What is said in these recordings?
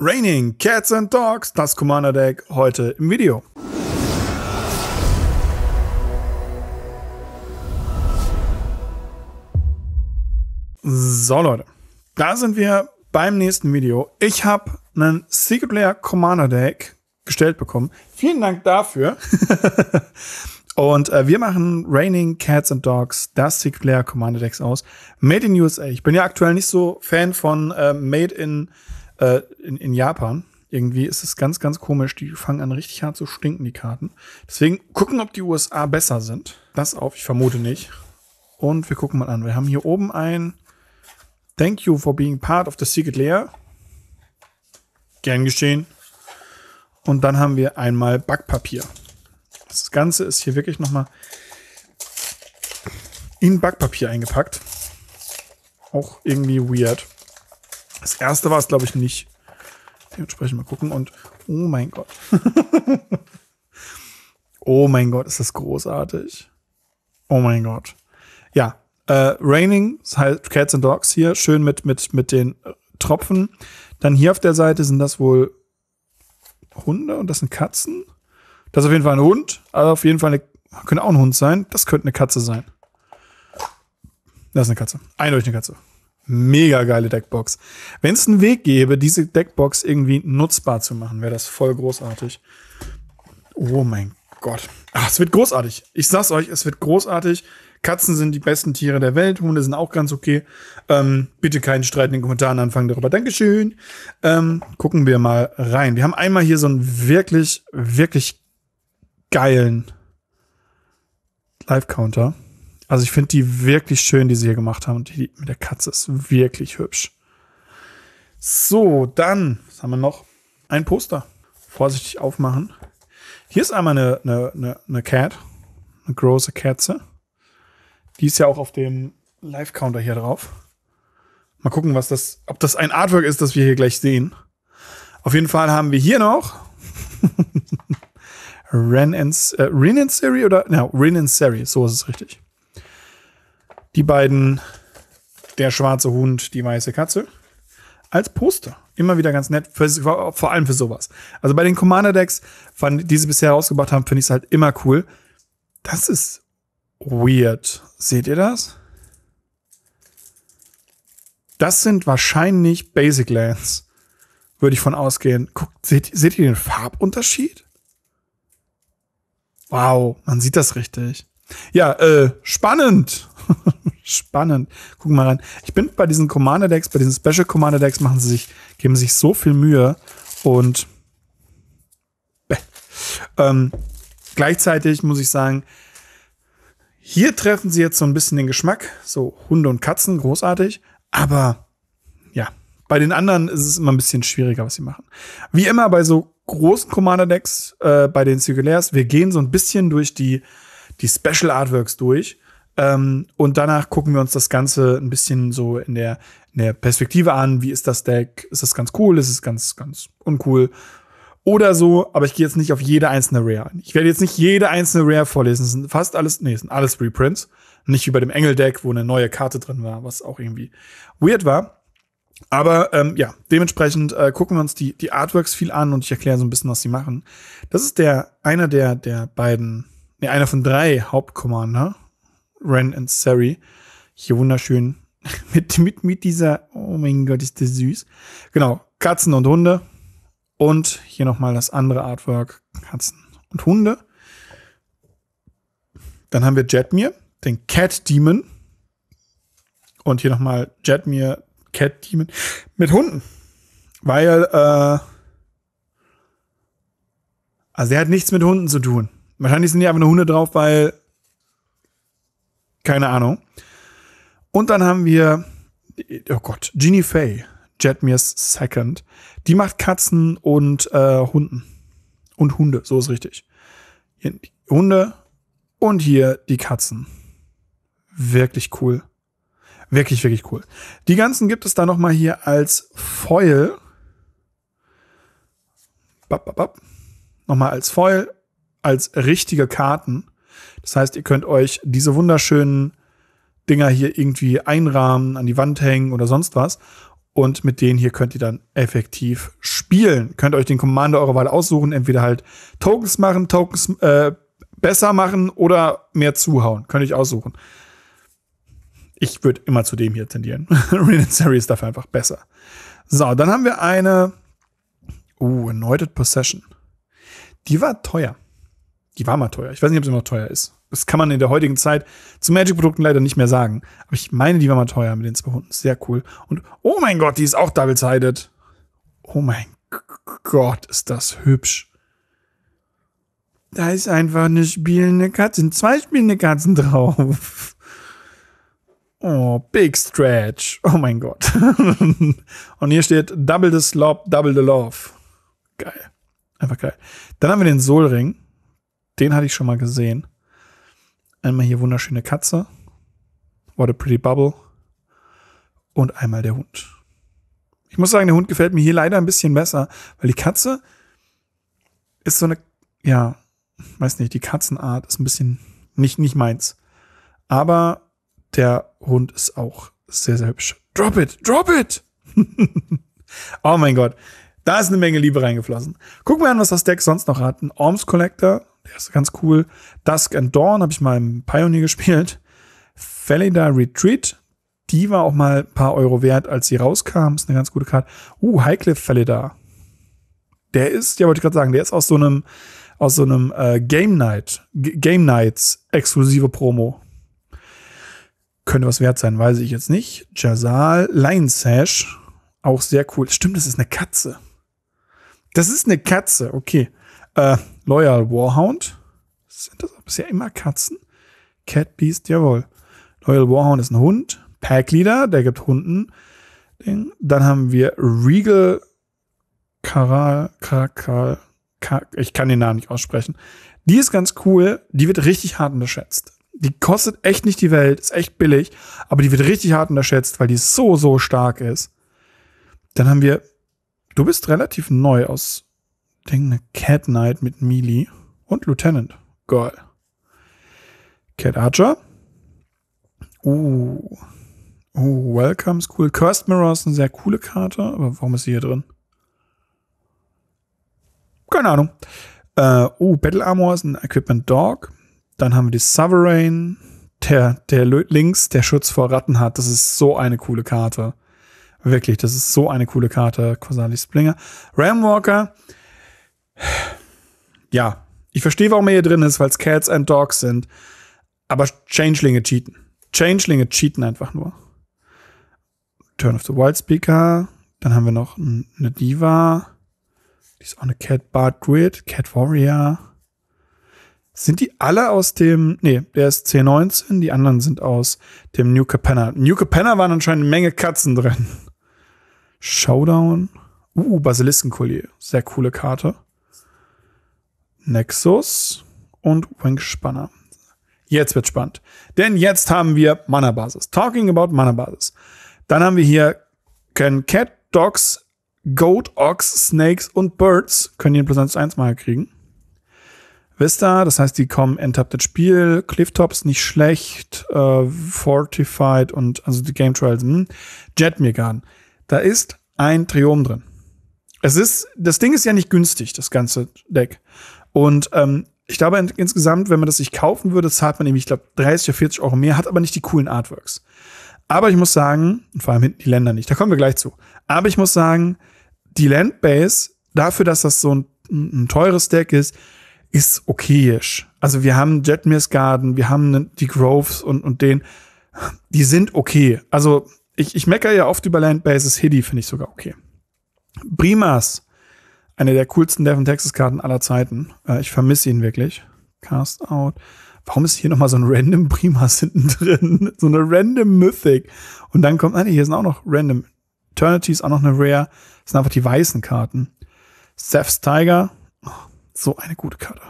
Raining Cats and Dogs, das Commander Deck heute im Video. So Leute, da sind wir beim nächsten Video. Ich habe einen Secret Layer Commander Deck gestellt bekommen. Vielen Dank dafür. Und äh, wir machen Raining Cats and Dogs, das Secret Layer Commander Decks aus. Made in USA. Ich bin ja aktuell nicht so Fan von äh, Made in USA. Äh, in, in Japan. Irgendwie ist es ganz, ganz komisch. Die fangen an richtig hart zu stinken, die Karten. Deswegen gucken, ob die USA besser sind. Das auf, ich vermute nicht. Und wir gucken mal an. Wir haben hier oben ein Thank you for being part of the Secret Layer. Gern geschehen. Und dann haben wir einmal Backpapier. Das Ganze ist hier wirklich nochmal in Backpapier eingepackt. Auch irgendwie weird. Das erste war es, glaube ich, nicht. Dementsprechend mal gucken und oh mein Gott. oh mein Gott, ist das großartig. Oh mein Gott. Ja, äh, Raining, heißt Cats and Dogs hier, schön mit, mit, mit den äh, Tropfen. Dann hier auf der Seite sind das wohl Hunde und das sind Katzen. Das ist auf jeden Fall ein Hund, aber also auf jeden Fall eine, könnte auch ein Hund sein. Das könnte eine Katze sein. Das ist eine Katze. Eindeutig eine Katze mega geile Deckbox. Wenn es einen Weg gäbe, diese Deckbox irgendwie nutzbar zu machen, wäre das voll großartig. Oh mein Gott. Ach, es wird großartig. Ich sag's euch, es wird großartig. Katzen sind die besten Tiere der Welt. Hunde sind auch ganz okay. Ähm, bitte keinen Streit in den Kommentaren anfangen darüber. Dankeschön. Ähm, gucken wir mal rein. Wir haben einmal hier so einen wirklich, wirklich geilen Live-Counter. Also ich finde die wirklich schön, die sie hier gemacht haben. Und Die mit der Katze ist wirklich hübsch. So, dann, was haben wir noch? Ein Poster. Vorsichtig aufmachen. Hier ist einmal eine, eine, eine, eine Cat. Eine große Katze. Die ist ja auch auf dem Live-Counter hier drauf. Mal gucken, was das, ob das ein Artwork ist, das wir hier gleich sehen. Auf jeden Fall haben wir hier noch Ren and, äh, Rin and Siri oder, no, Rin and Siri, so ist es richtig die beiden, der schwarze Hund, die weiße Katze, als Poster. Immer wieder ganz nett, für, vor allem für sowas. Also bei den Commander-Decks, die sie bisher rausgebracht haben, finde ich es halt immer cool. Das ist weird. Seht ihr das? Das sind wahrscheinlich Basic Lands. Würde ich von ausgehen. Guckt, seht, seht ihr den Farbunterschied? Wow, man sieht das richtig. Ja, äh, spannend. Spannend. Gucken mal rein. Ich bin bei diesen Commander Decks, bei diesen Special Commander Decks machen sie sich, geben sich so viel Mühe und ähm, gleichzeitig muss ich sagen, hier treffen sie jetzt so ein bisschen den Geschmack. So Hunde und Katzen, großartig. Aber ja, bei den anderen ist es immer ein bisschen schwieriger, was sie machen. Wie immer bei so großen Commander-Decks, äh, bei den Zirkulärs, wir gehen so ein bisschen durch die, die Special Artworks durch. Ähm, und danach gucken wir uns das Ganze ein bisschen so in der, in der Perspektive an. Wie ist das Deck? Ist das ganz cool? Ist es ganz, ganz uncool? Oder so, aber ich gehe jetzt nicht auf jede einzelne Rare ein. Ich werde jetzt nicht jede einzelne Rare vorlesen. Es sind fast alles, nee, es sind alles Reprints. Nicht wie bei dem Engel-Deck, wo eine neue Karte drin war, was auch irgendwie weird war. Aber ähm, ja, dementsprechend äh, gucken wir uns die, die Artworks viel an und ich erkläre so ein bisschen, was sie machen. Das ist der einer der, der beiden, nee, einer von drei Hauptcommander Ren und Sari. Hier wunderschön mit, mit, mit dieser, oh mein Gott, ist das süß. Genau, Katzen und Hunde. Und hier nochmal das andere Artwork, Katzen und Hunde. Dann haben wir Jetmir, den Cat Demon. Und hier nochmal Jetmir, Cat Demon mit Hunden. Weil, äh, also der hat nichts mit Hunden zu tun. Wahrscheinlich sind die einfach nur Hunde drauf, weil keine Ahnung. Und dann haben wir, oh Gott, Jeannie Fay, Jetmir's Second. Die macht Katzen und äh, Hunden. Und Hunde, so ist richtig. Hunde und hier die Katzen. Wirklich cool. Wirklich, wirklich cool. Die ganzen gibt es dann nochmal hier als Foil. Bap, bap, bap. Nochmal als Foil, als richtige Karten. Das heißt, ihr könnt euch diese wunderschönen Dinger hier irgendwie einrahmen, an die Wand hängen oder sonst was. Und mit denen hier könnt ihr dann effektiv spielen. Könnt euch den Commander eurer Wahl aussuchen. Entweder halt Tokens machen, Tokens äh, besser machen oder mehr zuhauen. Könnt ihr euch aussuchen. Ich würde immer zu dem hier tendieren. Renan Series ist dafür einfach besser. So, dann haben wir eine. Uh, Anointed Possession. Die war teuer. Die war mal teuer. Ich weiß nicht, ob sie immer noch teuer ist. Das kann man in der heutigen Zeit zu Magic-Produkten leider nicht mehr sagen. Aber ich meine, die war mal teuer mit den zwei Hunden. Sehr cool. Und oh mein Gott, die ist auch double-sided. Oh mein Gott, ist das hübsch. Da ist einfach eine spielende Katze, zwei spielende Katzen drauf. Oh, Big Stretch. Oh mein Gott. Und hier steht Double the Slop, Double the Love. Geil. Einfach geil. Dann haben wir den Solring. Den hatte ich schon mal gesehen. Einmal hier wunderschöne Katze. What a pretty bubble. Und einmal der Hund. Ich muss sagen, der Hund gefällt mir hier leider ein bisschen besser, weil die Katze ist so eine, ja, weiß nicht, die Katzenart ist ein bisschen nicht, nicht meins. Aber der Hund ist auch sehr, sehr hübsch. Drop it, drop it! oh mein Gott. Da ist eine Menge Liebe reingeflossen. Gucken wir an, was das Deck sonst noch hat. Ein Orms Collector, der ist ganz cool. Dusk and Dawn habe ich mal im Pioneer gespielt. Felida Retreat. Die war auch mal ein paar Euro wert, als sie rauskam. Ist eine ganz gute Karte. Uh, Highcliff Felida. Der ist, ja, wollte ich gerade sagen, der ist aus so einem, aus so einem äh, Game Night, G Game Nights exklusive Promo. Könnte was wert sein, weiß ich jetzt nicht. Jazal Lion Sash. Auch sehr cool. Stimmt, das ist eine Katze. Das ist eine Katze, okay. Äh, Loyal Warhound. Sind das auch bisher immer Katzen? Cat Beast, jawohl. Loyal Warhound ist ein Hund. Packleader, der gibt Hunden. Dann haben wir Regal Karal, Karakal, Kar ich kann den Namen nicht aussprechen. Die ist ganz cool. Die wird richtig hart unterschätzt. Die kostet echt nicht die Welt, ist echt billig, aber die wird richtig hart unterschätzt, weil die so, so stark ist. Dann haben wir, du bist relativ neu aus denke, eine Cat Knight mit Melee und Lieutenant. Girl. Cat Archer. Uh. Oh, uh, Welcomes, cool. Cursed Mirror ist eine sehr coole Karte, aber warum ist sie hier drin? Keine Ahnung. Äh, uh, oh, Battle Armor ist ein Equipment Dog. Dann haben wir die Sovereign, der, der links, der Schutz vor Ratten hat. Das ist so eine coole Karte. Wirklich, das ist so eine coole Karte, Kosali Splinger. Ramwalker, ja, ich verstehe, warum er hier drin ist, weil es Cats and Dogs sind. Aber Changelinge cheaten. Changelinge cheaten einfach nur. Turn of the Wild Speaker. Dann haben wir noch eine Diva. Die ist auch eine Cat Bard Grid. Cat Warrior. Sind die alle aus dem. Nee, der ist C19. Die anderen sind aus dem New Capenna. New Capenna waren anscheinend eine Menge Katzen drin. Showdown. Uh, Basiliskenkollier. Sehr coole Karte. Nexus und Wingspanner. Jetzt wird spannend. Denn jetzt haben wir Mana-Basis. Talking about Mana-Basis. Dann haben wir hier können Cat, Dogs, Goat, Ox, Snakes und Birds können jeden plus 1, 1 mal kriegen. Vista, das heißt, die kommen enttappt ins Spiel. Clifftops nicht schlecht. Äh, Fortified und also die Game Trials. Hm. Jetmirgan. Da ist ein Triom drin. Es ist, das Ding ist ja nicht günstig, das ganze Deck. Und ähm, ich glaube insgesamt, wenn man das sich kaufen würde, zahlt man nämlich, ich glaube, 30 oder 40 Euro mehr, hat aber nicht die coolen Artworks. Aber ich muss sagen, vor allem hinten die Länder nicht, da kommen wir gleich zu. Aber ich muss sagen, die Landbase, dafür, dass das so ein, ein teures Deck ist, ist okayisch. Also wir haben Jetmir's Garden, wir haben ne, die Groves und, und den, die sind okay. Also ich, ich meckere ja oft über Landbases, Hiddy finde ich sogar okay. Primas eine der coolsten Devon Texas-Karten aller Zeiten. Äh, ich vermisse ihn wirklich. Cast out. Warum ist hier nochmal so ein random Primas hinten drin? So eine random Mythic. Und dann kommt, ah nein, hier sind auch noch random. Eternity ist auch noch eine Rare. Das sind einfach die weißen Karten. Seth's Tiger. Oh, so eine gute Karte.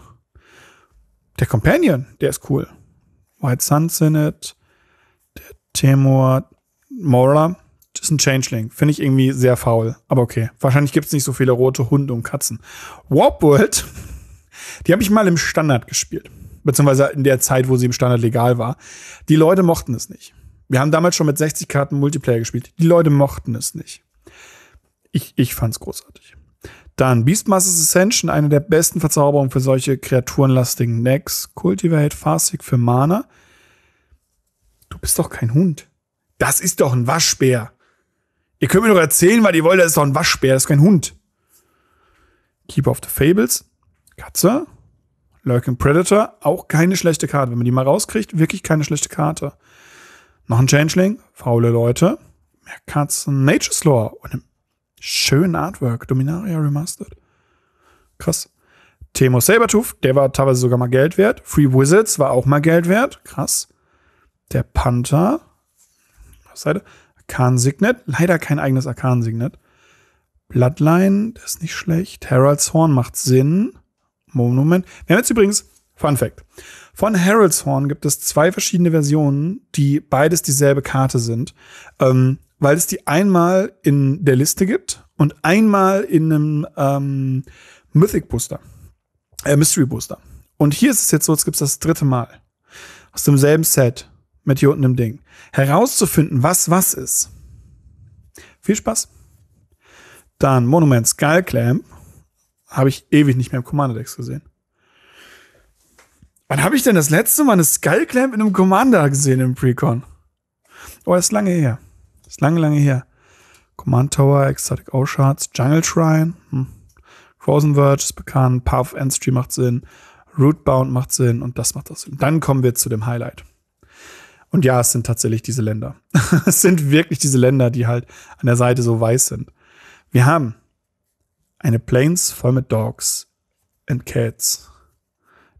Der Companion, der ist cool. White Sun Senate. Der Temur Mora ist ein Changeling. Finde ich irgendwie sehr faul. Aber okay. Wahrscheinlich gibt es nicht so viele rote Hunde und Katzen. Warp World, die habe ich mal im Standard gespielt. Beziehungsweise in der Zeit, wo sie im Standard legal war. Die Leute mochten es nicht. Wir haben damals schon mit 60 Karten Multiplayer gespielt. Die Leute mochten es nicht. Ich, ich fand's großartig. Dann Beastmasters Ascension, eine der besten Verzauberungen für solche kreaturenlastigen Necks. Cultivate Farsig für Mana. Du bist doch kein Hund. Das ist doch ein Waschbär. Ihr könnt mir doch erzählen, weil die wollte, das ist doch ein Waschbär, das ist kein Hund. Keeper of the Fables, Katze. Lurking Predator, auch keine schlechte Karte. Wenn man die mal rauskriegt, wirklich keine schlechte Karte. Noch ein Changeling, faule Leute. Mehr Katzen, Nature's Law und ein schönen Artwork. Dominaria Remastered. Krass. Temo Sabertooth, der war teilweise sogar mal Geld wert. Free Wizards war auch mal Geld wert. Krass. Der Panther. Auf Seite. Arkan-Signet. Leider kein eigenes Arkan-Signet. Bloodline, das ist nicht schlecht. Harold's Horn macht Sinn. Moment. Wir haben jetzt übrigens, Fun Fact: Von Harold's Horn gibt es zwei verschiedene Versionen, die beides dieselbe Karte sind, ähm, weil es die einmal in der Liste gibt und einmal in einem ähm, Mythic Booster, äh, Mystery Booster. Und hier ist es jetzt so: es gibt es das dritte Mal aus demselben Set mit hier unten im Ding. Herauszufinden, was was ist. Viel Spaß. Dann Monument Skullclamp. Habe ich ewig nicht mehr im Commander-Decks gesehen. Wann habe ich denn das letzte Mal eine Skullclamp in einem Commander gesehen im Precon? Oh, das ist lange her. Das ist lange, lange her. Command Tower, Exotic Oshards, Jungle Shrine, hm. Frozen Verge ist bekannt, Path of Endstream macht Sinn, Rootbound macht Sinn und das macht auch Sinn. Dann kommen wir zu dem Highlight. Und ja, es sind tatsächlich diese Länder. es sind wirklich diese Länder, die halt an der Seite so weiß sind. Wir haben eine Plains voll mit Dogs and Cats.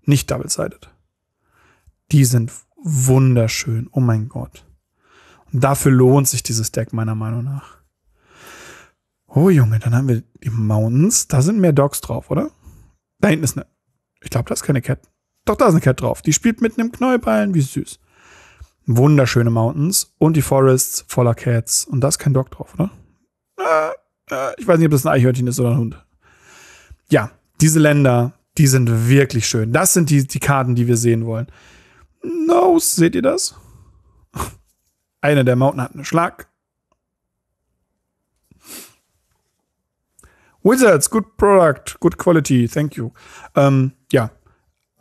Nicht double-sided. Die sind wunderschön. Oh mein Gott. Und dafür lohnt sich dieses Deck meiner Meinung nach. Oh Junge, dann haben wir die Mountains. Da sind mehr Dogs drauf, oder? Da hinten ist eine. Ich glaube, da ist keine Cat. Doch, da ist eine Cat drauf. Die spielt mit einem Knäuballen. Wie süß wunderschöne Mountains und die Forests voller Cats. Und da ist kein Dog drauf, ne? Äh, äh, ich weiß nicht, ob das ein Eichhörnchen ist oder ein Hund. Ja, diese Länder, die sind wirklich schön. Das sind die, die Karten, die wir sehen wollen. No, seht ihr das? Eine der Mountain hat einen Schlag. Wizards, good product, good quality, thank you. Ähm, ja,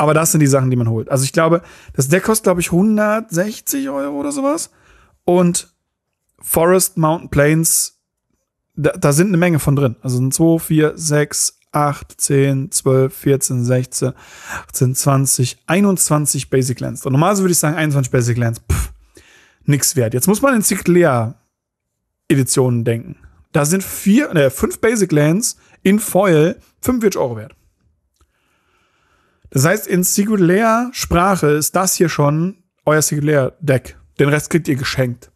aber das sind die Sachen, die man holt. Also ich glaube, das Deck kostet, glaube ich, 160 Euro oder sowas. Und Forest, Mountain Plains, da, da sind eine Menge von drin. Also sind 2, 4, 6, 8, 10, 12, 14, 16, 18, 20, 21 Basic Lands. Und normalerweise würde ich sagen, 21 Basic Lands, pff, nix wert. Jetzt muss man in Cyclea-Editionen denken. Da sind vier, ne, fünf Basic Lands in Foil 45 Euro wert. Das heißt, in Secret Layer Sprache ist das hier schon euer Secret Layer Deck. Den Rest kriegt ihr geschenkt.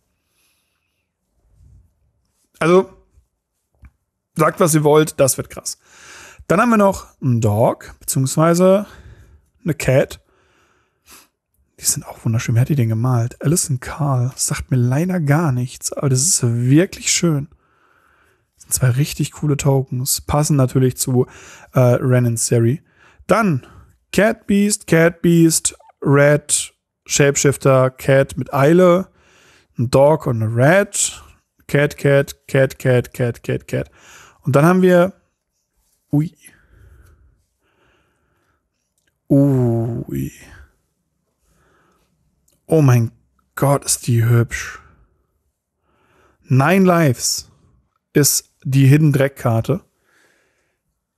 Also, sagt, was ihr wollt, das wird krass. Dann haben wir noch einen Dog, beziehungsweise eine Cat. Die sind auch wunderschön. Wer hat die denn gemalt? Alison Carl. Das sagt mir leider gar nichts, aber das ist wirklich schön. Das sind zwei richtig coole Tokens. Passen natürlich zu äh, Ren und Seri. Dann Cat Beast, Cat Beast, Red, Shapeshifter, Cat mit Eile, ein Dog und eine Rat, Cat, Cat, Cat, Cat, Cat, Cat, Cat. Und dann haben wir. Ui. Ui. Oh mein Gott, ist die hübsch. Nine Lives ist die Hidden Dreckkarte.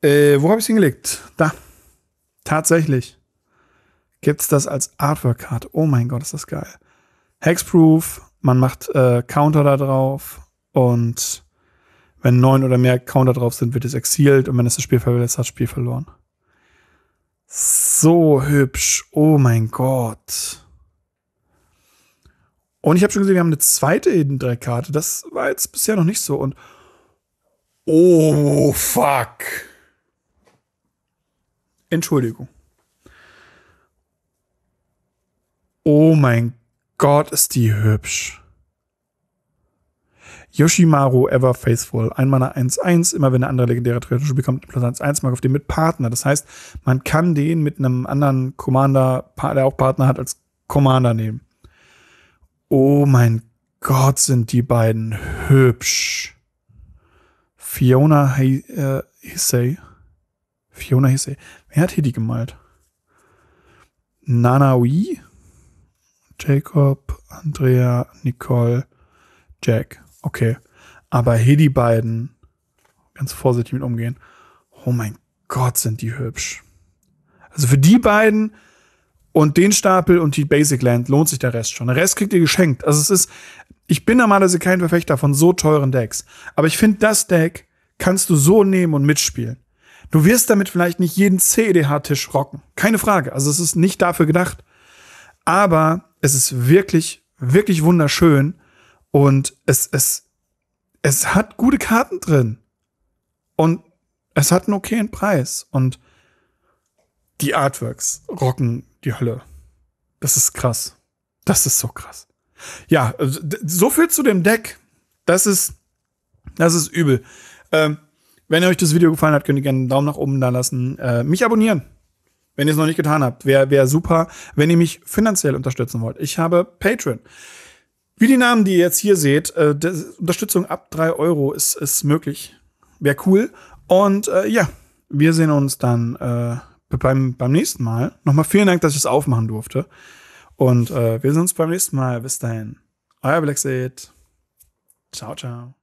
Äh, wo habe ich sie hingelegt? Da. Tatsächlich gibt es das als Artwork-Card. Oh mein Gott, ist das geil. Hexproof, man macht äh, Counter da drauf und wenn neun oder mehr Counter drauf sind, wird es exiliert und wenn es das Spiel verletzt hat, das Spiel verloren. So hübsch. Oh mein Gott. Und ich habe schon gesehen, wir haben eine zweite Eden Karte. Das war jetzt bisher noch nicht so. Und oh fuck. Entschuldigung. Oh mein Gott, ist die hübsch. Yoshimaru Ever Faithful, ein Mana 1-1, immer wenn eine andere legendäre Kreatur bekommt, plus 1-1, man auf den mit Partner. Das heißt, man kann den mit einem anderen Commander, der auch Partner hat, als Commander nehmen. Oh mein Gott, sind die beiden hübsch. Fiona Hisei, äh, Fiona hieß sie. Wer hat hier die gemalt? Nanaui, Jacob, Andrea, Nicole, Jack. Okay. Aber hier die beiden, ganz vorsichtig mit umgehen. Oh mein Gott, sind die hübsch. Also für die beiden und den Stapel und die Basic Land lohnt sich der Rest schon. Der Rest kriegt ihr geschenkt. Also es ist, ich bin normalerweise kein Verfechter von so teuren Decks. Aber ich finde, das Deck kannst du so nehmen und mitspielen. Du wirst damit vielleicht nicht jeden CEDH-Tisch rocken. Keine Frage. Also es ist nicht dafür gedacht. Aber es ist wirklich, wirklich wunderschön. Und es, es, es hat gute Karten drin. Und es hat einen okayen Preis. Und die Artworks rocken die Hölle. Das ist krass. Das ist so krass. Ja, so viel zu dem Deck. Das ist, das ist übel. Ähm, wenn euch das Video gefallen hat, könnt ihr gerne einen Daumen nach oben da lassen. Äh, mich abonnieren, wenn ihr es noch nicht getan habt. Wäre wär super, wenn ihr mich finanziell unterstützen wollt. Ich habe Patreon. Wie die Namen, die ihr jetzt hier seht, äh, Unterstützung ab 3 Euro ist, ist möglich. Wäre cool. Und äh, ja, wir sehen uns dann äh, beim, beim nächsten Mal. Nochmal vielen Dank, dass ich es das aufmachen durfte. Und äh, wir sehen uns beim nächsten Mal. Bis dahin. Euer Blackseed. Ciao, ciao.